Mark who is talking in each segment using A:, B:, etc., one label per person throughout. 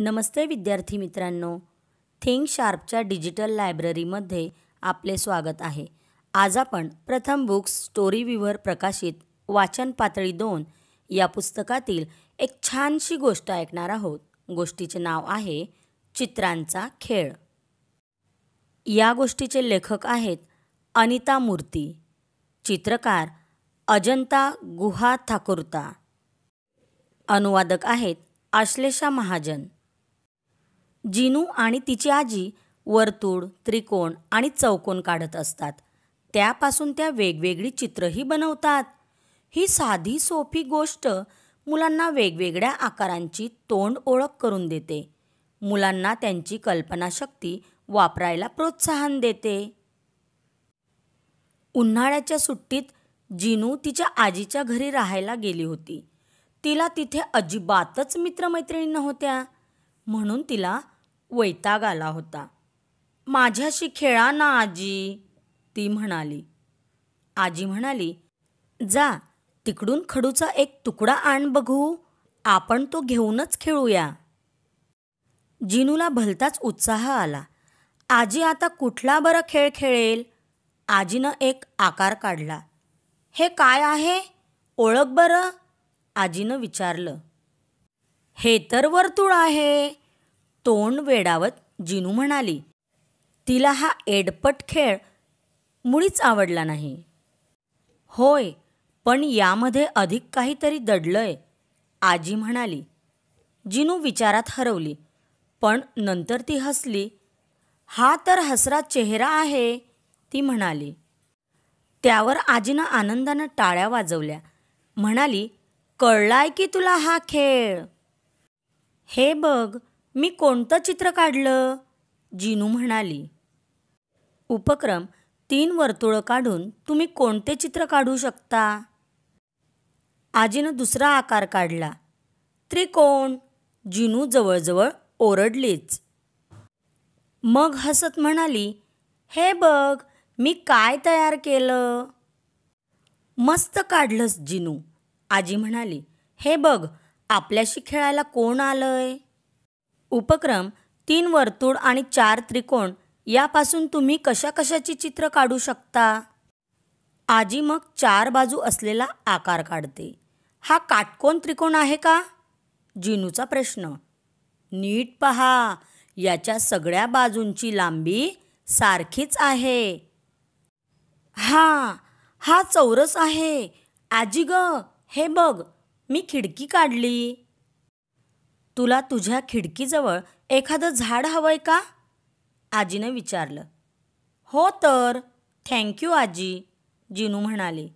A: नमस्ते विद्यार्थी मित्रांनो think शार्पच्या digital लायब्ररीमध्ये आपले स्वागत आहे आज आपण प्रथम बुक्स स्टोरी विव्हर प्रकाशित वाचन पातळी दोन या पुस्तकातील एक छानशी गोष्ट ऐकणार आहोत गोष्टीचे नाव आहे चित्रांचा खेळ या गोष्टीचे लेखक आहेत अनिता मूर्ती चित्रकार अजंता गुहा थाकुर्ता अनुवादक आहेत आश्लेषा महाजन जिनू आणि तिची आजी वर्तुळ त्रिकोण आणि चौकोन काढत असतात त्यापासून त्या वेगवेगळी चित्रही बनवतात ही साधी सोपी गोष्ट मुलांना वेगवेगळ्या आकारांची तोंड ओळख करून देते मुलांना त्यांची कल्पनाशक्ती वापरायला प्रोत्साहन देते उन्हाळ्याच्या सुट्टीत जिनू तिच्या आजीच्या घरी राहायला गेली होती तिला तिथे अजिबातच मित्रमैत्रिणी नव्हत्या म्हणून तिला वैताग आला होता माझ्याशी खेळा ना आजी ती म्हणाली आजी म्हणाली जा तिकडून खडूचा एक तुकडा आण बघू आपण तो घेऊनच खेळूया जिनूला भलताच उत्साह आला आजी आता कुठला बरं खेळ खेळेल आजीनं एक आकार काढला हे काय आहे ओळख बरं आजीनं विचारलं हे तर वर्तुळ आहे तोंड वेडावत जिनू म्हणाली तिला हा एडपट खेळ मुळीच आवडला नाही होय पण यामध्ये अधिक काहीतरी दडलंय आजी म्हणाली जिनू विचारात हरवली पण नंतर ती हसली हा तर हसरा चेहरा आहे ती म्हणाली त्यावर आजीनं आनंदानं टाळ्या वाजवल्या म्हणाली कळलाय की तुला हा खेळ हे बघ मी कोणतं चित्र काढलं जिनू म्हणाली उपक्रम तीन वर्तुळं काढून तुम्ही कोणते चित्र काढू शकता आजीनं दुसरा आकार काढला त्रिकोण जिनू जवळजवळ ओरडलीच मग हसत म्हणाली हे बघ मी काय तयार केलं मस्त काढलंस जिनू आजी म्हणाली हे बघ आपल्याशी खेळायला कोण आलंय उपक्रम तीन वर्तुळ आणि चार त्रिकोण यापासून तुम्ही कशा कशाची चित्र काढू शकता आजी मग चार बाजू असलेला आकार काढते हा काटकोन त्रिकोण आहे का जिनूचा प्रश्न नीट पहा याच्या सगळ्या बाजूंची लांबी सारखीच आहे हा हा चौरस आहे आजी ग हे बघ मी खिडकी काढली तुला तुझ्या खिडकीजवळ एखादं झाड हवंय का आजीनं विचारलं हो तर थँक्यू आजी जिनू म्हणाली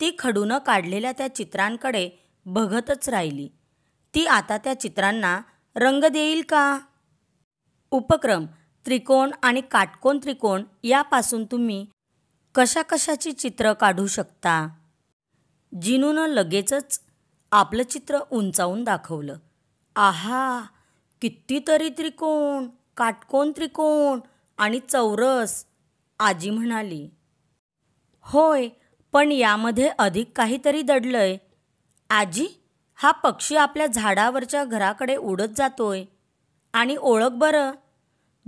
A: ती खडूनं काढलेल्या त्या चित्रांकडे बघतच राहिली ती आता त्या चित्रांना रंग देईल का उपक्रम त्रिकोण आणि काटकोण त्रिकोण यापासून तुम्ही कशा कशाची चित्र काढू शकता जिनूनं लगेचच आपलं चित्र उंचावून दाखवलं आहा कितीतरी त्रिकोण काटकोण त्रिकोण आणि चौरस आजी म्हणाली होय पण यामध्ये अधिक काहीतरी दडलंय आजी हा पक्षी आपल्या झाडावरच्या घराकडे उडत जातोय आणि ओळख बरं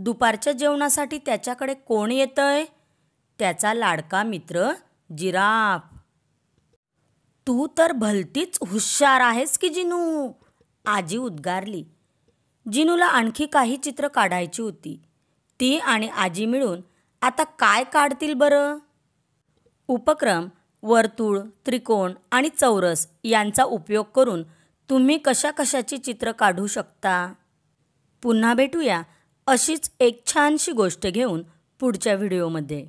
A: दुपारच्या जेवणासाठी त्याच्याकडे कोण येतंय त्याचा लाडका मित्र जिराफ तू तर भलतीच हुशार आहेस की जिनू आजी उद्गारली जिनूला आणखी काही चित्र काढायची होती ती आणि आजी मिळून आता काय काढतील बरं उपक्रम वर्तुळ त्रिकोण आणि चौरस यांचा उपयोग करून तुम्ही कशा कशाची चित्र काढू शकता पुन्हा भेटूया अशीच एक छानशी गोष्ट घेऊन पुढच्या व्हिडिओमध्ये